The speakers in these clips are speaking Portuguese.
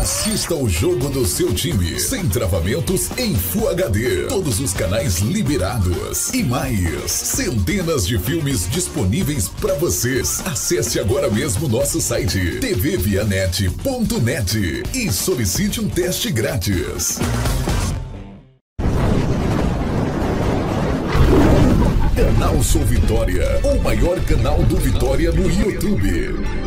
Assista o jogo do seu time, sem travamentos em Full HD, todos os canais liberados e mais, centenas de filmes disponíveis para vocês. Acesse agora mesmo nosso site tvvianet.net e solicite um teste grátis. Canal Sou Vitória, o maior canal do Vitória no YouTube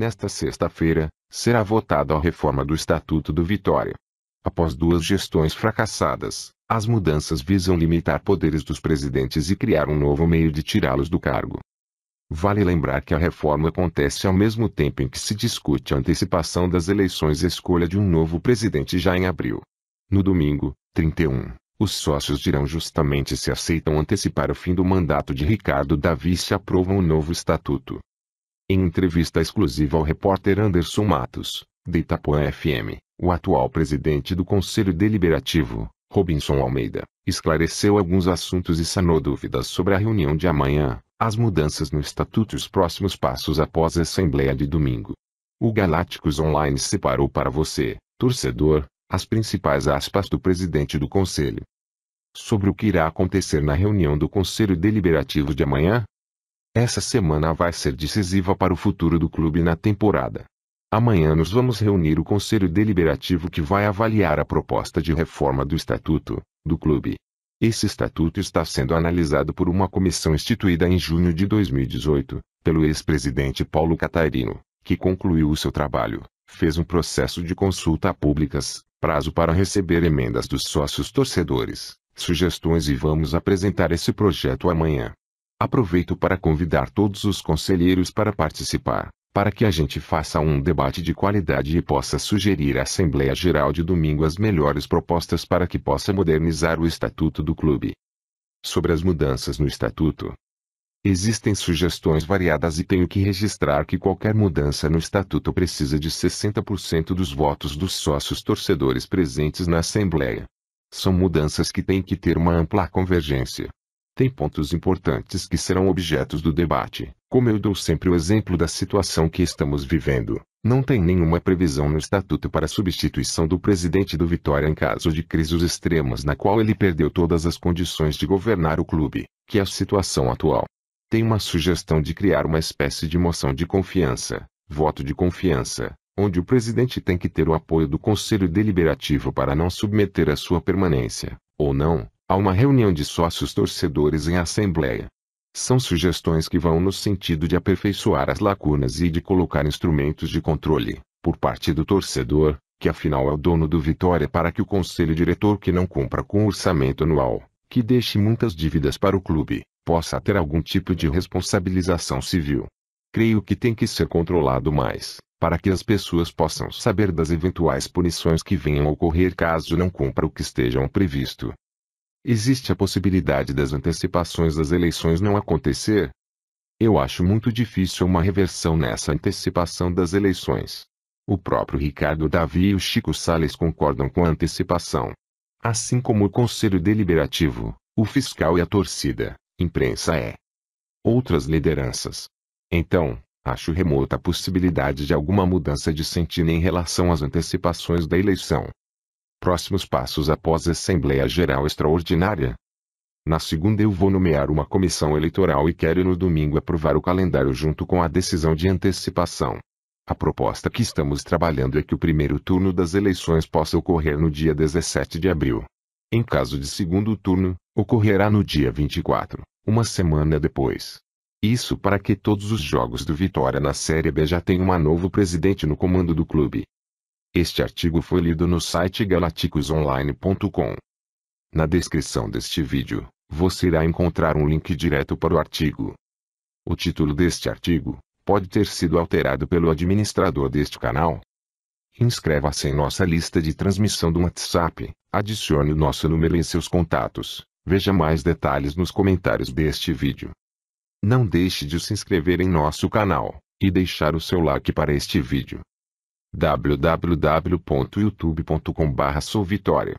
nesta sexta-feira, será votada a reforma do Estatuto do Vitória. Após duas gestões fracassadas, as mudanças visam limitar poderes dos presidentes e criar um novo meio de tirá-los do cargo. Vale lembrar que a reforma acontece ao mesmo tempo em que se discute a antecipação das eleições e a escolha de um novo presidente já em abril. No domingo, 31, os sócios dirão justamente se aceitam antecipar o fim do mandato de Ricardo Davi se aprovam o novo estatuto. Em entrevista exclusiva ao repórter Anderson Matos, de Itapuã FM, o atual presidente do Conselho Deliberativo, Robinson Almeida, esclareceu alguns assuntos e sanou dúvidas sobre a reunião de amanhã, as mudanças no estatuto e os próximos passos após a assembleia de domingo. O Galácticos Online separou para você, torcedor, as principais aspas do presidente do conselho. Sobre o que irá acontecer na reunião do Conselho Deliberativo de amanhã, essa semana vai ser decisiva para o futuro do clube na temporada. Amanhã nos vamos reunir o conselho deliberativo que vai avaliar a proposta de reforma do estatuto do clube. Esse estatuto está sendo analisado por uma comissão instituída em junho de 2018 pelo ex-presidente Paulo Catarino, que concluiu o seu trabalho, fez um processo de consulta a públicas, prazo para receber emendas dos sócios torcedores, sugestões e vamos apresentar esse projeto amanhã. Aproveito para convidar todos os conselheiros para participar, para que a gente faça um debate de qualidade e possa sugerir à Assembleia Geral de domingo as melhores propostas para que possa modernizar o estatuto do clube. Sobre as mudanças no estatuto, Existem sugestões variadas e tenho que registrar que qualquer mudança no estatuto precisa de 60% dos votos dos sócios torcedores presentes na Assembleia. São mudanças que têm que ter uma ampla convergência, tem pontos importantes que serão objetos do debate. Como eu dou sempre o exemplo da situação que estamos vivendo, não tem nenhuma previsão no estatuto para substituição do presidente do Vitória em caso de crises extremas na qual ele perdeu todas as condições de governar o clube, que é a situação atual. Tem uma sugestão de criar uma espécie de moção de confiança, voto de confiança, onde o presidente tem que ter o apoio do Conselho Deliberativo para não submeter a sua permanência, ou não, a uma reunião de sócios torcedores em assembleia. São sugestões que vão no sentido de aperfeiçoar as lacunas e de colocar instrumentos de controle, por parte do torcedor, que afinal é o dono do Vitória para que o conselho diretor que não cumpra com o orçamento anual, que deixe muitas dívidas para o clube, possa ter algum tipo de responsabilização civil. Creio que tem que ser controlado mais, para que as pessoas possam saber das eventuais punições que venham a ocorrer caso não cumpra o que estejam previsto, Existe a possibilidade das antecipações das eleições não acontecer? Eu acho muito difícil uma reversão nessa antecipação das eleições. O próprio Ricardo Davi e o Chico Sales concordam com a antecipação. Assim como o Conselho Deliberativo, o fiscal e a torcida, imprensa é. Outras lideranças. Então, acho remota a possibilidade de alguma mudança de sentido em relação às antecipações da eleição. Próximos passos após Assembleia Geral Extraordinária. Na segunda eu vou nomear uma comissão eleitoral e quero no domingo aprovar o calendário junto com a decisão de antecipação. A proposta que estamos trabalhando é que o primeiro turno das eleições possa ocorrer no dia 17 de abril. Em caso de segundo turno, ocorrerá no dia 24, uma semana depois. Isso para que todos os jogos do Vitória na Série B já tenham um novo presidente no comando do clube. Este artigo foi lido no site galaticosonline.com. Na descrição deste vídeo, você irá encontrar um link direto para o artigo. O título deste artigo pode ter sido alterado pelo administrador deste canal. Inscreva-se em nossa lista de transmissão do WhatsApp, adicione o nosso número em seus contatos, veja mais detalhes nos comentários deste vídeo. Não deixe de se inscrever em nosso canal e deixar o seu like para este vídeo www.youtube.com/souvitória